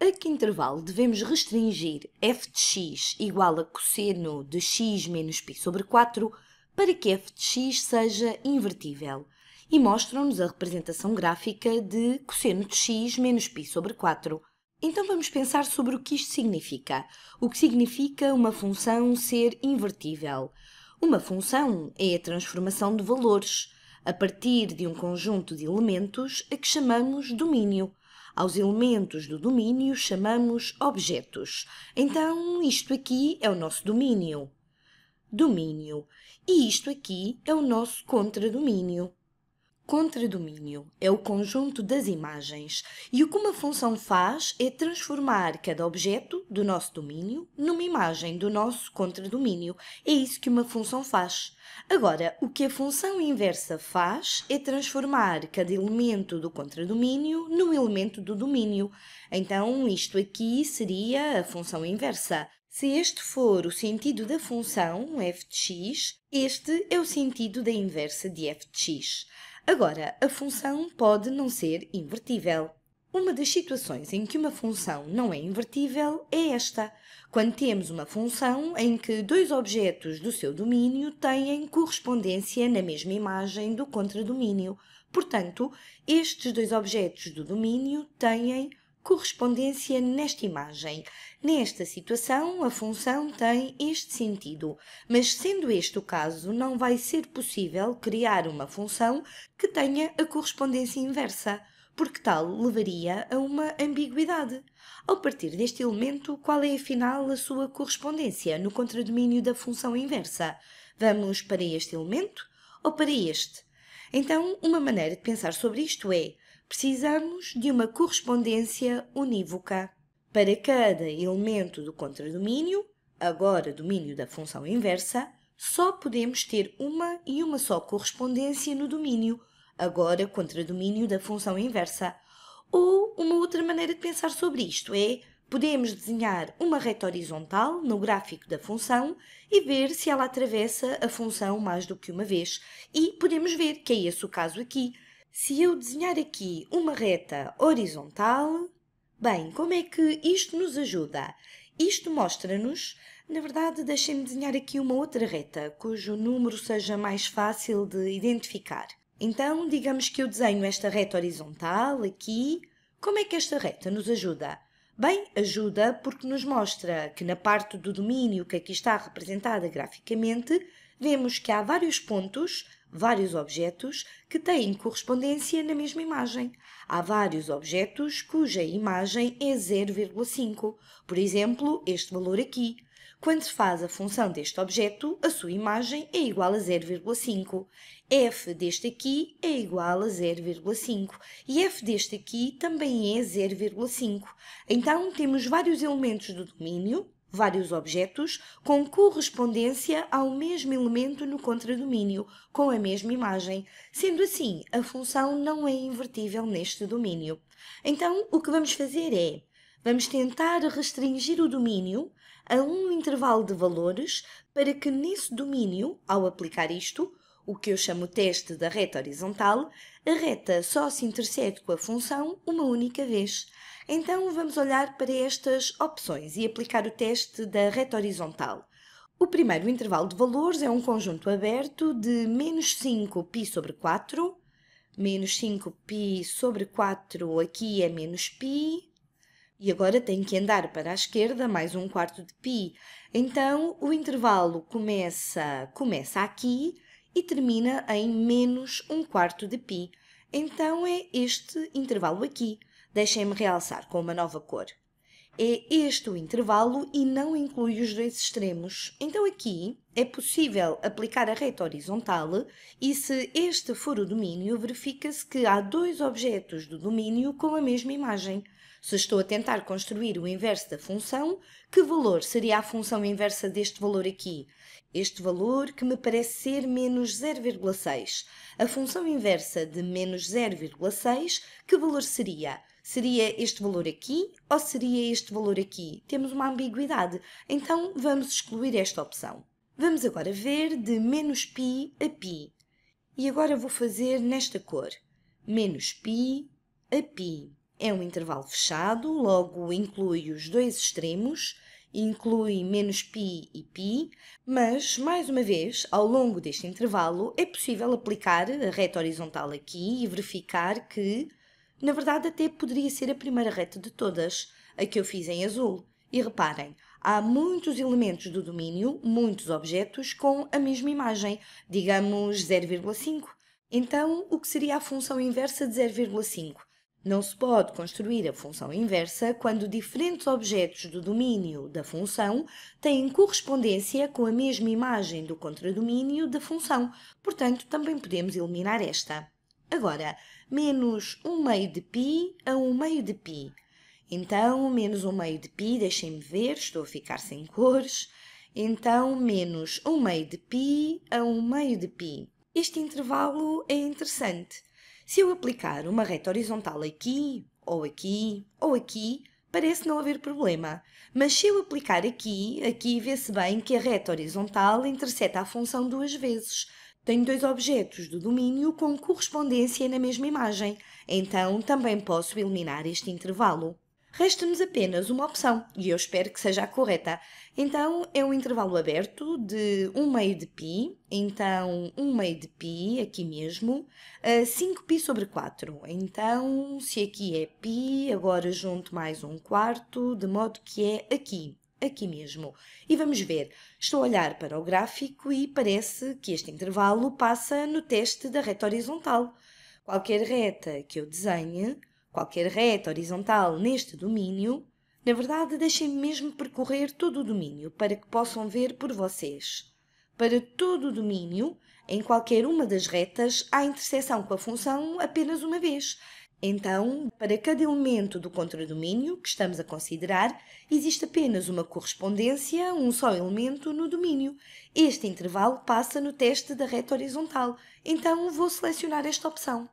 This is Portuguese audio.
A que intervalo devemos restringir f de x igual a cosseno de x menos π sobre 4 para que f de x seja invertível e mostram-nos a representação gráfica de cosseno de x menos π sobre 4. Então vamos pensar sobre o que isto significa. O que significa uma função ser invertível? Uma função é a transformação de valores a partir de um conjunto de elementos a que chamamos domínio. Aos elementos do domínio chamamos objetos. Então, isto aqui é o nosso domínio. Domínio. E isto aqui é o nosso contradomínio. Contradomínio é o conjunto das imagens e o que uma função faz é transformar cada objeto do nosso domínio numa imagem do nosso contradomínio. É isso que uma função faz. Agora, o que a função inversa faz é transformar cada elemento do contradomínio num elemento do domínio. Então, isto aqui seria a função inversa. Se este for o sentido da função f de x, este é o sentido da inversa de f de x. Agora, a função pode não ser invertível. Uma das situações em que uma função não é invertível é esta, quando temos uma função em que dois objetos do seu domínio têm correspondência na mesma imagem do contradomínio. Portanto, estes dois objetos do domínio têm correspondência nesta imagem Nesta situação, a função tem este sentido, mas sendo este o caso, não vai ser possível criar uma função que tenha a correspondência inversa, porque tal levaria a uma ambiguidade. Ao partir deste elemento, qual é afinal a sua correspondência no contradomínio da função inversa? Vamos para este elemento ou para este? Então, uma maneira de pensar sobre isto é: precisamos de uma correspondência unívoca. Para cada elemento do contradomínio, agora domínio da função inversa, só podemos ter uma e uma só correspondência no domínio, agora contradomínio da função inversa. Ou uma outra maneira de pensar sobre isto é podemos desenhar uma reta horizontal no gráfico da função e ver se ela atravessa a função mais do que uma vez. E podemos ver que é esse o caso aqui. Se eu desenhar aqui uma reta horizontal, Bem, como é que isto nos ajuda? Isto mostra-nos, na verdade, deixem-me desenhar aqui uma outra reta, cujo número seja mais fácil de identificar. Então, digamos que eu desenho esta reta horizontal aqui. Como é que esta reta nos ajuda? Bem, ajuda porque nos mostra que na parte do domínio que aqui está representada graficamente, vemos que há vários pontos, vários objetos, que têm correspondência na mesma imagem. Há vários objetos cuja imagem é 0,5. Por exemplo, este valor aqui. Quando se faz a função deste objeto, a sua imagem é igual a 0,5. f deste aqui é igual a 0,5 e f deste aqui também é 0,5. Então, temos vários elementos do domínio vários objetos com correspondência ao mesmo elemento no contradomínio, com a mesma imagem. Sendo assim, a função não é invertível neste domínio. Então, o que vamos fazer é, vamos tentar restringir o domínio a um intervalo de valores para que nesse domínio, ao aplicar isto, o que eu chamo teste da reta horizontal, a reta só se intersecte com a função uma única vez. Então vamos olhar para estas opções e aplicar o teste da reta horizontal. O primeiro intervalo de valores é um conjunto aberto de menos 5π sobre 4, menos 5π sobre 4 aqui é menos π, e agora tem que andar para a esquerda mais um quarto de π. Então o intervalo começa, começa aqui e termina em menos um quarto de π. Então é este intervalo aqui. Deixem-me realçar com uma nova cor. É este o intervalo e não inclui os dois extremos. Então aqui é possível aplicar a reta horizontal e se este for o domínio, verifica-se que há dois objetos do domínio com a mesma imagem. Se estou a tentar construir o inverso da função, que valor seria a função inversa deste valor aqui? Este valor que me parece ser menos 0,6. A função inversa de menos 0,6, que valor seria? Seria este valor aqui ou seria este valor aqui? Temos uma ambiguidade, então vamos excluir esta opção. Vamos agora ver de menos π a π. E agora vou fazer nesta cor. Menos π a π. É um intervalo fechado, logo inclui os dois extremos, inclui menos π e π, mas, mais uma vez, ao longo deste intervalo é possível aplicar a reta horizontal aqui e verificar que na verdade, até poderia ser a primeira reta de todas, a que eu fiz em azul. E reparem, há muitos elementos do domínio, muitos objetos com a mesma imagem, digamos 0,5. Então, o que seria a função inversa de 0,5? Não se pode construir a função inversa quando diferentes objetos do domínio da função têm correspondência com a mesma imagem do contradomínio da função, portanto, também podemos eliminar esta. Agora, menos 1 um meio de π a 1 um meio de π. Então, menos 1 um meio de π, deixem-me ver, estou a ficar sem cores. Então, menos 1 meio de π a 1 meio de π. Este intervalo é interessante. Se eu aplicar uma reta horizontal aqui, ou aqui, ou aqui, parece não haver problema. Mas se eu aplicar aqui, aqui vê-se bem que a reta horizontal interseta a função duas vezes. Tenho dois objetos do domínio com correspondência na mesma imagem, então também posso eliminar este intervalo. Resta-nos apenas uma opção, e eu espero que seja a correta. Então, é um intervalo aberto de 1 meio de π, então 1 meio de π, aqui mesmo, a 5π sobre 4. Então, se aqui é π, agora junto mais 1 quarto, de modo que é aqui, aqui mesmo. E vamos ver, estou a olhar para o gráfico e parece que este intervalo passa no teste da reta horizontal. Qualquer reta que eu desenhe, qualquer reta horizontal neste domínio, na verdade deixem-me mesmo percorrer todo o domínio para que possam ver por vocês. Para todo o domínio, em qualquer uma das retas, há interseção com a função apenas uma vez então, para cada elemento do contradomínio que estamos a considerar, existe apenas uma correspondência, um só elemento no domínio. Este intervalo passa no teste da reta horizontal, então vou selecionar esta opção.